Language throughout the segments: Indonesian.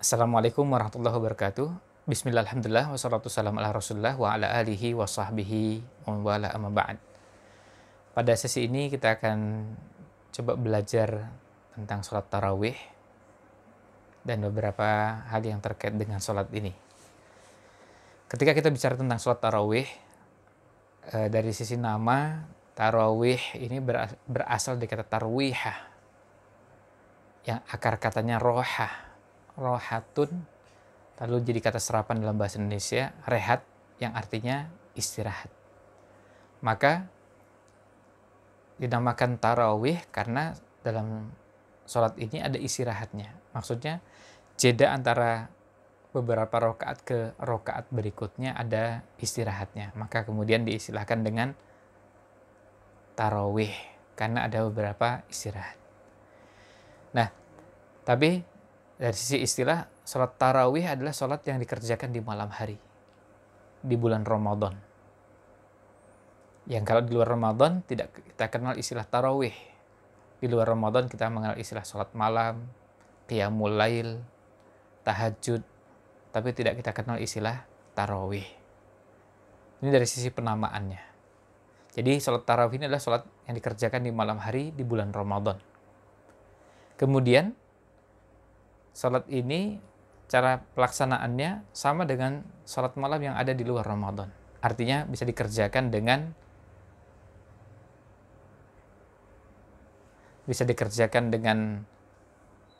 Assalamualaikum warahmatullahi wabarakatuh. Bismillahirrahmanirrahim. Wassalamualaikum warahmatullahi wabarakatuh. wa ala alihi wa sahbihi wa ala amma ba'd. Pada sesi ini kita akan coba belajar tentang sholat tarawih dan beberapa hal yang terkait dengan sholat ini. Ketika kita bicara tentang sholat tarawih, eh, dari sisi nama, tarawih ini berasal dari kata tarwihah, yang akar katanya rohah, rohatun lalu jadi kata serapan dalam bahasa Indonesia rehat yang artinya istirahat. Maka dinamakan tarawih karena dalam sholat ini ada istirahatnya. Maksudnya jeda antara beberapa rokaat ke rokaat berikutnya ada istirahatnya. Maka kemudian diistilahkan dengan tarawih karena ada beberapa istirahat. Nah, tapi dari sisi istilah, sholat tarawih adalah sholat yang dikerjakan di malam hari, di bulan Ramadan. Yang kalau di luar Ramadan tidak kita kenal istilah tarawih. Di luar Ramadan kita mengenal istilah sholat malam, qiyamul lail, tahajud, tapi tidak kita kenal istilah tarawih. Ini dari sisi penamaannya. Jadi sholat tarawih ini adalah sholat yang dikerjakan di malam hari di bulan Ramadan. Kemudian Sholat ini cara pelaksanaannya sama dengan sholat malam yang ada di luar Ramadan. Artinya bisa dikerjakan dengan bisa dikerjakan dengan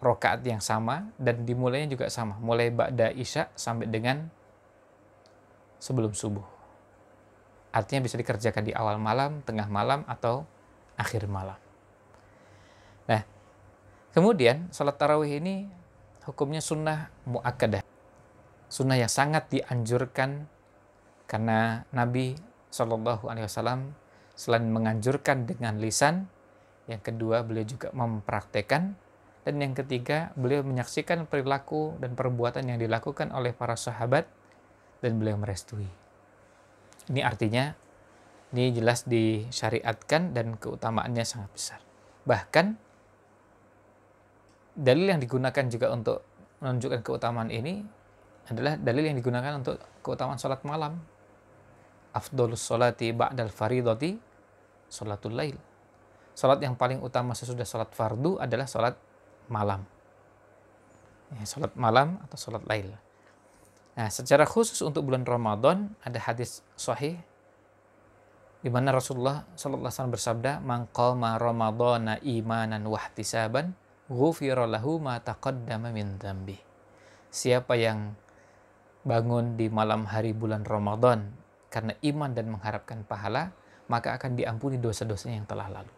rokaat yang sama dan dimulainya juga sama, mulai ba'da isya sampai dengan sebelum subuh. Artinya bisa dikerjakan di awal malam, tengah malam atau akhir malam. Nah, kemudian sholat tarawih ini hukumnya sunnah mu'akadah. Sunnah yang sangat dianjurkan karena Nabi saw selain menganjurkan dengan lisan, yang kedua beliau juga mempraktekkan, dan yang ketiga beliau menyaksikan perilaku dan perbuatan yang dilakukan oleh para sahabat dan beliau merestui. Ini artinya ini jelas disyariatkan dan keutamaannya sangat besar. Bahkan dalil yang digunakan juga untuk menunjukkan keutamaan ini adalah dalil yang digunakan untuk keutamaan sholat malam. Afdolus sholati ba'dal faridoti sholatul lail. Sholat yang paling utama sesudah sholat fardu adalah sholat malam. Ya, sholat malam atau sholat lail. Nah, secara khusus untuk bulan Ramadan ada hadis sahih di mana Rasulullah sallallahu alaihi wasallam bersabda, "Man qama Ramadhana imanan wahtisaban, ghufira ma taqaddama min Siapa yang bangun di malam hari bulan Ramadan karena iman dan mengharapkan pahala, maka akan diampuni dosa-dosanya yang telah lalu.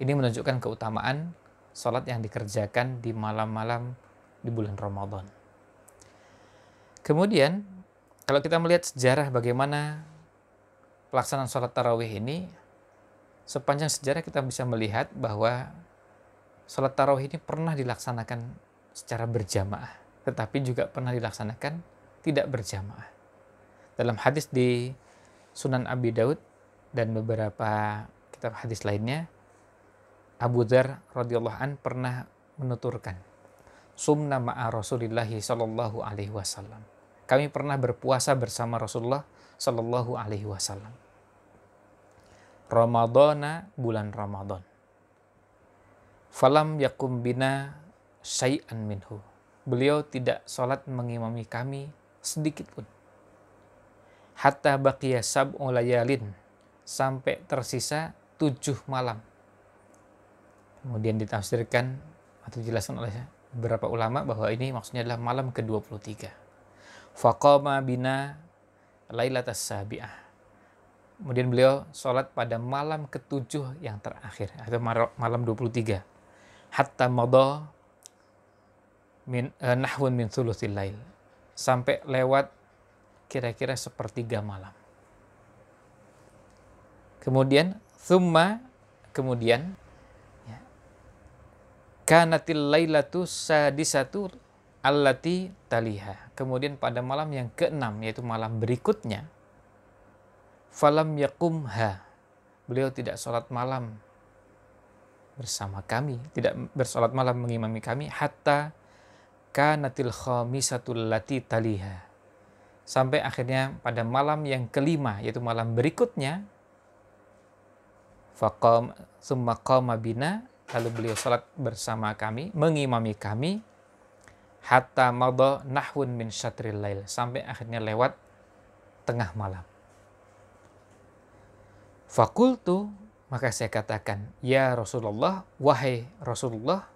Ini menunjukkan keutamaan sholat yang dikerjakan di malam-malam di bulan Ramadan. Kemudian, kalau kita melihat sejarah bagaimana pelaksanaan sholat tarawih ini, sepanjang sejarah kita bisa melihat bahwa sholat tarawih ini pernah dilaksanakan secara berjamaah, tetapi juga pernah dilaksanakan tidak berjamaah. Dalam hadis di Sunan Abi Daud dan beberapa kitab hadis lainnya, Abu Dhar radhiyallahu an pernah menuturkan, "Sumna ma'a Rasulillah sallallahu alaihi wasallam." Kami pernah berpuasa bersama Rasulullah shallallahu alaihi wasallam. Ramadana bulan Ramadan. Falam yakum bina syai'an minhu. Beliau tidak sholat mengimami kami sedikit pun. Hatta baqiya sab'u layalin. Sampai tersisa tujuh malam. Kemudian ditafsirkan atau dijelaskan oleh beberapa ulama bahwa ini maksudnya adalah malam ke-23. Faqama bina lailatas sabi'ah. Kemudian beliau sholat pada malam ketujuh yang terakhir atau malam 23 hatta mada min eh, nahwun min thuluthil lail sampai lewat kira-kira sepertiga malam. Kemudian thumma kemudian ya, kanatil lailatu sadisatu allati taliha. Kemudian pada malam yang keenam yaitu malam berikutnya falam yakumha. Beliau tidak sholat malam bersama kami, tidak bersolat malam mengimami kami hatta kanatil khamisatul lati taliha. Sampai akhirnya pada malam yang kelima yaitu malam berikutnya faqam summa qama bina lalu beliau salat bersama kami, mengimami kami hatta madha nahwun min syatril lail sampai akhirnya lewat tengah malam. Fakultu maka saya katakan, Ya Rasulullah, wahai Rasulullah,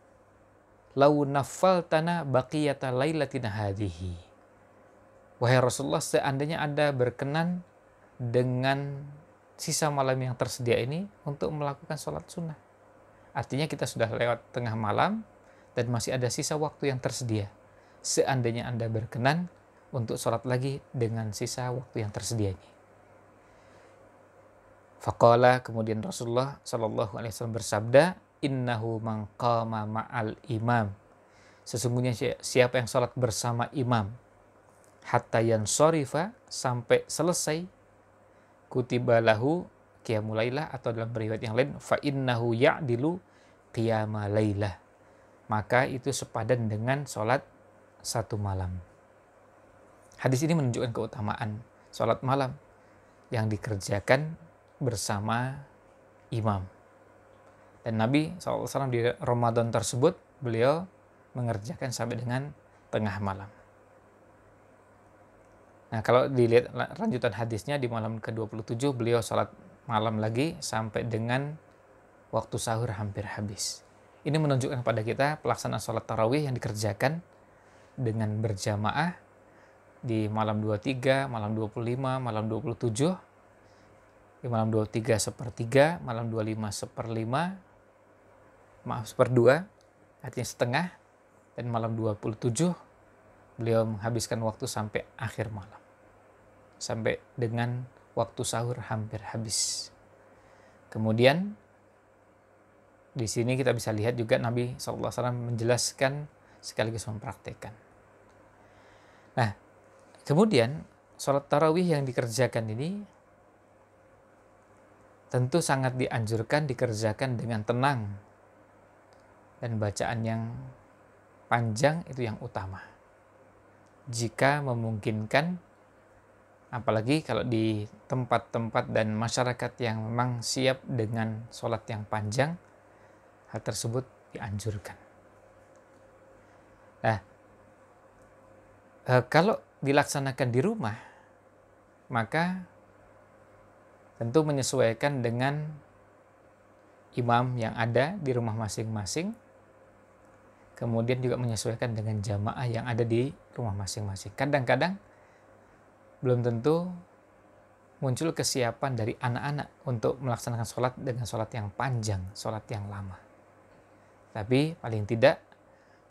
lau nafal tanah baqiyata lailatina hadihi. Wahai Rasulullah, seandainya Anda berkenan dengan sisa malam yang tersedia ini untuk melakukan sholat sunnah. Artinya kita sudah lewat tengah malam dan masih ada sisa waktu yang tersedia. Seandainya Anda berkenan untuk sholat lagi dengan sisa waktu yang tersedia ini. Faqala kemudian Rasulullah Shallallahu Alaihi Wasallam bersabda, Innahu mangkama ma'al imam. Sesungguhnya siapa yang sholat bersama imam, hatta yansorifa sampai selesai, kutiba lahu qiyamulailah atau dalam riwayat yang lain, fa innahu ya'dilu qiyamalailah. Maka itu sepadan dengan sholat satu malam. Hadis ini menunjukkan keutamaan sholat malam yang dikerjakan bersama imam. Dan Nabi SAW di Ramadan tersebut beliau mengerjakan sampai dengan tengah malam. Nah kalau dilihat lanjutan hadisnya di malam ke-27 beliau sholat malam lagi sampai dengan waktu sahur hampir habis. Ini menunjukkan kepada kita pelaksanaan sholat tarawih yang dikerjakan dengan berjamaah di malam 23, malam 25, malam 27 di malam 23 sepertiga, malam 25 seperlima, maaf seperdua, artinya setengah, dan malam 27 beliau menghabiskan waktu sampai akhir malam. Sampai dengan waktu sahur hampir habis. Kemudian di sini kita bisa lihat juga Nabi SAW menjelaskan sekaligus mempraktekkan. Nah, kemudian sholat tarawih yang dikerjakan ini tentu sangat dianjurkan dikerjakan dengan tenang dan bacaan yang panjang itu yang utama. Jika memungkinkan, apalagi kalau di tempat-tempat dan masyarakat yang memang siap dengan sholat yang panjang, hal tersebut dianjurkan. Nah, eh, kalau dilaksanakan di rumah, maka tentu menyesuaikan dengan imam yang ada di rumah masing-masing kemudian juga menyesuaikan dengan jamaah yang ada di rumah masing-masing kadang-kadang belum tentu muncul kesiapan dari anak-anak untuk melaksanakan sholat dengan sholat yang panjang, sholat yang lama. Tapi paling tidak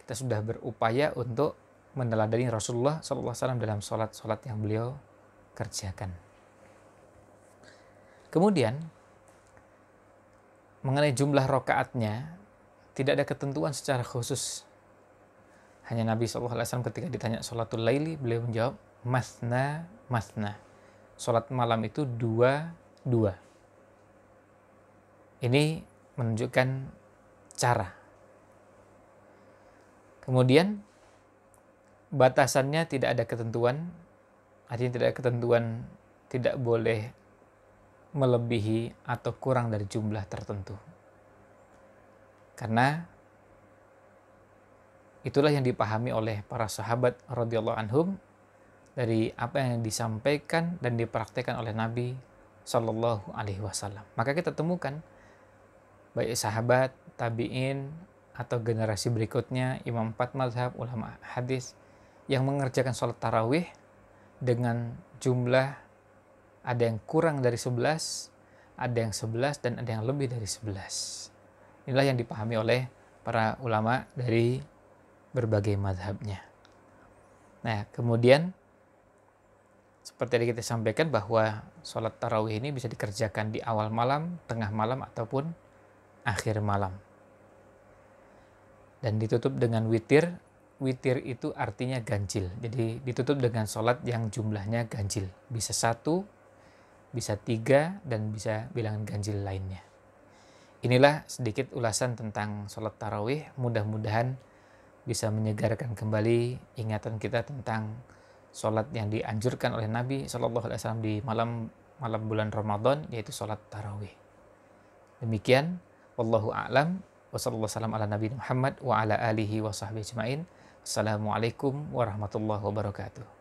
kita sudah berupaya untuk meneladani Rasulullah SAW dalam sholat-sholat yang beliau kerjakan. Kemudian, mengenai jumlah rokaatnya, tidak ada ketentuan secara khusus. Hanya Nabi SAW ketika ditanya sholatul laili, beliau menjawab, masna, masna. Sholat malam itu dua, dua. Ini menunjukkan cara. Kemudian, batasannya tidak ada ketentuan, artinya tidak ada ketentuan tidak boleh melebihi atau kurang dari jumlah tertentu. Karena itulah yang dipahami oleh para sahabat radhiyallahu anhum dari apa yang disampaikan dan dipraktekkan oleh Nabi Shallallahu alaihi wasallam. Maka kita temukan baik sahabat, tabi'in atau generasi berikutnya imam empat mazhab ulama hadis yang mengerjakan sholat tarawih dengan jumlah ada yang kurang dari 11, ada yang 11 dan ada yang lebih dari 11. Inilah yang dipahami oleh para ulama dari berbagai madhabnya. Nah, kemudian seperti yang kita sampaikan bahwa sholat tarawih ini bisa dikerjakan di awal malam, tengah malam, ataupun akhir malam. Dan ditutup dengan witir. Witir itu artinya ganjil. Jadi ditutup dengan sholat yang jumlahnya ganjil. Bisa satu, bisa tiga, dan bisa bilangan ganjil lainnya. Inilah sedikit ulasan tentang sholat tarawih. Mudah-mudahan bisa menyegarkan kembali ingatan kita tentang sholat yang dianjurkan oleh Nabi Shallallahu di malam malam bulan Ramadan yaitu sholat tarawih. Demikian, wallahu a'lam. Wassalamualaikum ala Nabi Muhammad wa ala alihi wa sahbihi Assalamualaikum warahmatullahi wabarakatuh.